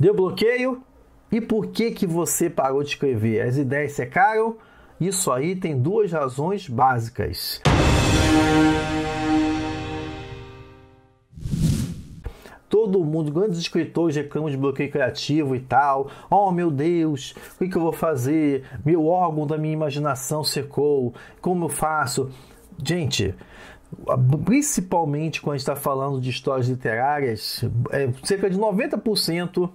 Deu bloqueio? E por que, que você parou de escrever? As ideias secaram? Isso aí tem duas razões básicas. Todo mundo, grandes escritores reclamam de bloqueio criativo e tal. Oh meu Deus, o que, eu vou fazer? Meu órgão da minha imaginação secou. Como eu faço? Gente, principalmente quando a gente está falando de histórias literárias, é, cerca de 90%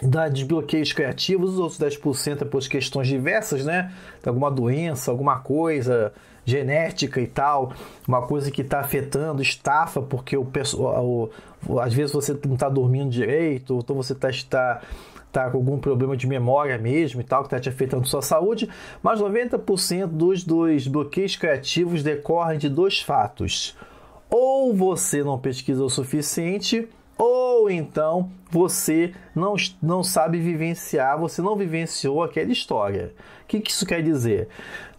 dá desbloqueios criativos, os outros 10% é por questões diversas, né? Alguma doença, alguma coisa genética e tal, uma coisa que está afetando, estafa, porque o pessoal, às vezes você não está dormindo direito, ou então você tá, está tá, tá com algum problema de memória mesmo e tal, que está te afetando sua saúde, mas 90% dos, dois bloqueios criativos decorrem de dois fatos. Ou você não pesquisa o suficiente, ou ou então você não, não sabe vivenciar, você não vivenciou aquela história. O que, que isso quer dizer?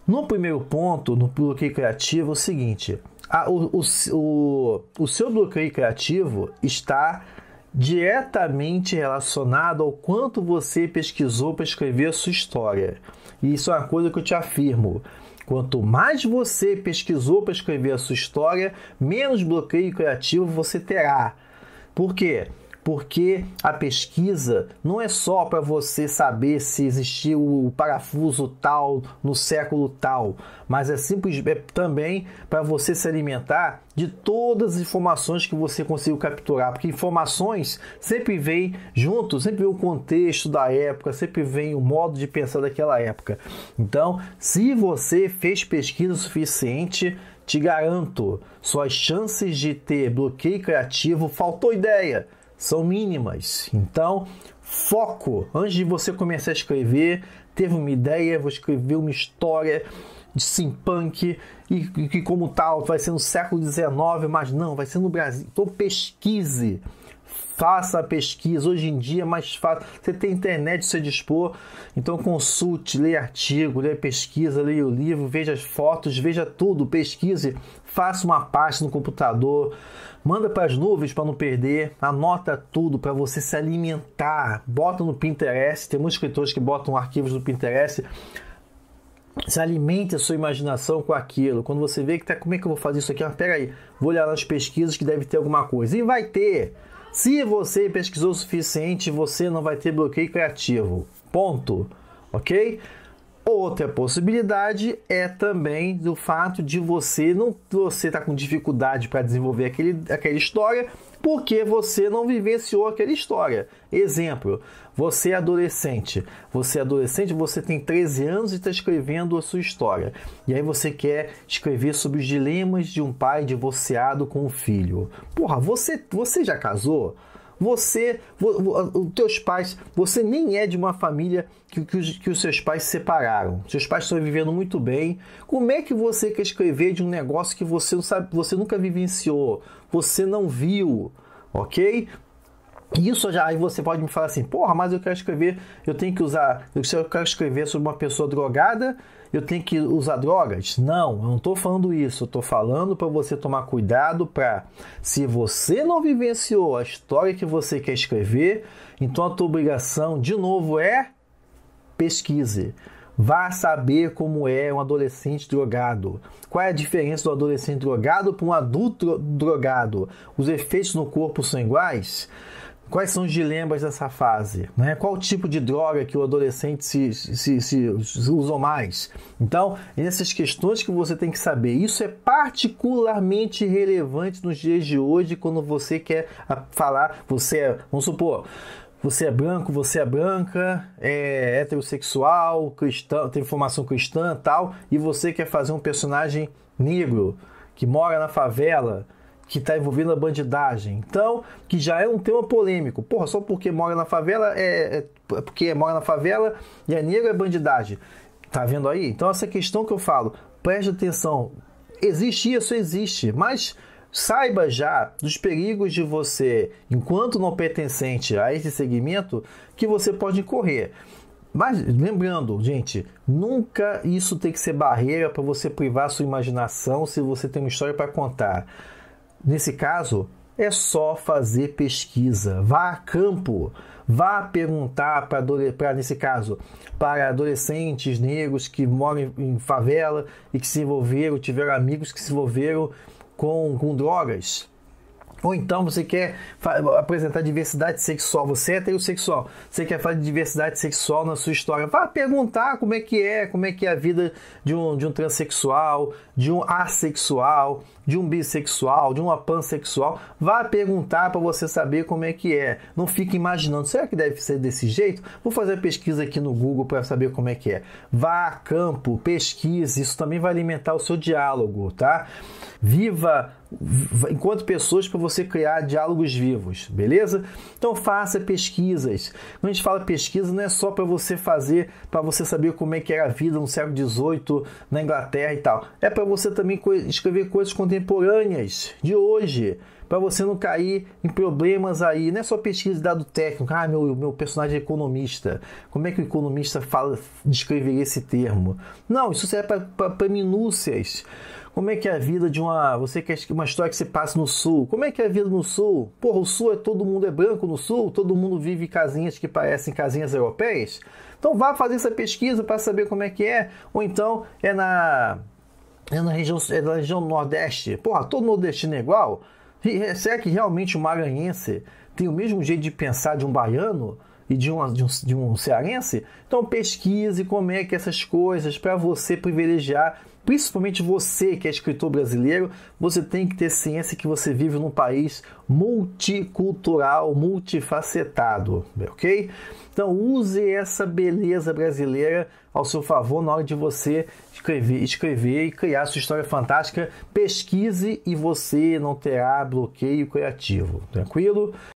No primeiro ponto, no bloqueio criativo, é o seguinte: a, o, o, o seu bloqueio criativo está diretamente relacionado ao quanto você pesquisou para escrever a sua história. E isso é uma coisa que eu te afirmo. Quanto mais você pesquisou para escrever a sua história, menos bloqueio criativo você terá. Por quê? porque a pesquisa não é só para você saber se existiu o parafuso tal no século tal, mas é simples é também para você se alimentar de todas as informações que você conseguiu capturar, porque informações sempre vêm junto, sempre vem o contexto da época, sempre vem o modo de pensar daquela época. Então, se você fez pesquisa suficiente, te garanto, suas chances de ter bloqueio criativo faltou ideia são mínimas. Então, foco. Antes de você começar a escrever, teve uma ideia, vou escrever uma história de simpunk e que como tal vai ser no século XIX, mas não, vai ser no Brasil. Então pesquise Faça a pesquisa. Hoje em dia é mais fácil. Você tem internet se dispor, então consulte, leia artigo, leia pesquisa, leia o livro, veja as fotos, veja tudo, pesquise, faça uma pasta no computador, manda para as nuvens para não perder, anota tudo para você se alimentar. Bota no Pinterest, tem muitos escritores que botam arquivos no Pinterest. Se alimente a sua imaginação com aquilo. Quando você vê que tá, como é que eu vou fazer isso aqui? Ah, peraí, vou olhar nas pesquisas que deve ter alguma coisa. E vai ter! Se você pesquisou o suficiente, você não vai ter bloqueio criativo. Ponto. Ok? Outra possibilidade é também do fato de você não você tá com dificuldade para desenvolver aquele, aquela história porque você não vivenciou aquela história. Exemplo, você é adolescente. Você é adolescente, você tem 13 anos e está escrevendo a sua história. E aí você quer escrever sobre os dilemas de um pai divorciado com um filho. Porra, você, você já casou? Você, os teus pais, você nem é de uma família que, que, os, que os seus pais separaram. Seus pais estão vivendo muito bem. Como é que você quer escrever de um negócio que você não sabe, você nunca vivenciou, você não viu? ok? Isso já aí você pode me falar assim, porra, mas eu quero escrever, eu tenho que usar, eu quero escrever sobre uma pessoa drogada, eu tenho que usar drogas? Não, eu não estou falando isso, eu estou falando para você tomar cuidado para, se você não vivenciou a história que você quer escrever, então a tua obrigação, de novo, é pesquise. Vá saber como é um adolescente drogado. Qual é a diferença do adolescente drogado para um adulto drogado? Os efeitos no corpo são iguais? Quais são os dilemas dessa fase? Né? Qual tipo de droga que o adolescente se, se, se, se mais? Então, essas questões que você tem que saber. Isso é particularmente relevante nos dias de hoje, quando você quer ah, falar, você é, vamos supor, você é branco, você é branca, é heterossexual, cristão, tem formação cristã tal, e você quer fazer um personagem negro que mora na favela que está envolvido na bandidagem. Então, que já é um tema polêmico. Porra, só porque mora na favela é, é, é porque mora na favela e é negro é bandidagem. Tá vendo aí? Então essa questão que eu falo, preste atenção. Existe isso, existe, mas saiba já dos perigos de você, enquanto não pertencente a esse segmento, que você pode correr. Mas lembrando, gente, nunca isso tem que ser barreira para você privar sua imaginação se você tem uma história para contar. Nesse caso, é só fazer pesquisa. Vá a campo, vá perguntar para, nesse caso, para adolescentes negros que moram em favela e que se envolveram, tiveram amigos que se envolveram com, com drogas. Ou então você quer apresentar diversidade sexual, você é heterossexual, você quer falar de diversidade sexual na sua história, vá perguntar como é que é, como é que é a vida de um, de um transexual, de um assexual, de um bissexual, de uma pansexual, vá perguntar para você saber como é que é. Não fique imaginando, será que deve ser desse jeito? Vou fazer pesquisa aqui no Google para saber como é que é. Vá a campo, pesquise, isso também vai alimentar o seu diálogo, tá? Viva enquanto pessoas para você criar diálogos vivos, beleza? Então faça pesquisas. Quando a gente fala pesquisa, não é só para você fazer, para você saber como é que era a vida no século XVIII na Inglaterra e tal. É para você também escrever coisas contemporâneas de hoje, para você não cair em problemas aí. Não é só pesquisa de dado técnico. Ah, meu, meu personagem é economista. Como é que o economista fala descreveria esse termo? Não, isso serve para minúcias como é que é a vida de uma. Você quer é uma história que se passe no sul? Como é que é a vida no sul? Porra, o sul é todo mundo é branco no sul? Todo mundo vive casinhas que parecem casinhas europeias? Então vá fazer essa pesquisa para saber como é que é. Ou então é na. É na região, é na região nordeste. Porra, todo nordestino é igual? É, será que realmente o maranhense tem o mesmo jeito de pensar de um baiano? e de um, de um, de um cearense. Então pesquise como é que essas coisas para você privilegiar principalmente você que é escritor brasileiro, você tem que ter ciência que você vive num país multicultural, multifacetado, ok? Então use essa beleza brasileira ao seu favor na hora de você escrever, escrever e criar sua história fantástica. Pesquise e você não terá bloqueio criativo, tranquilo?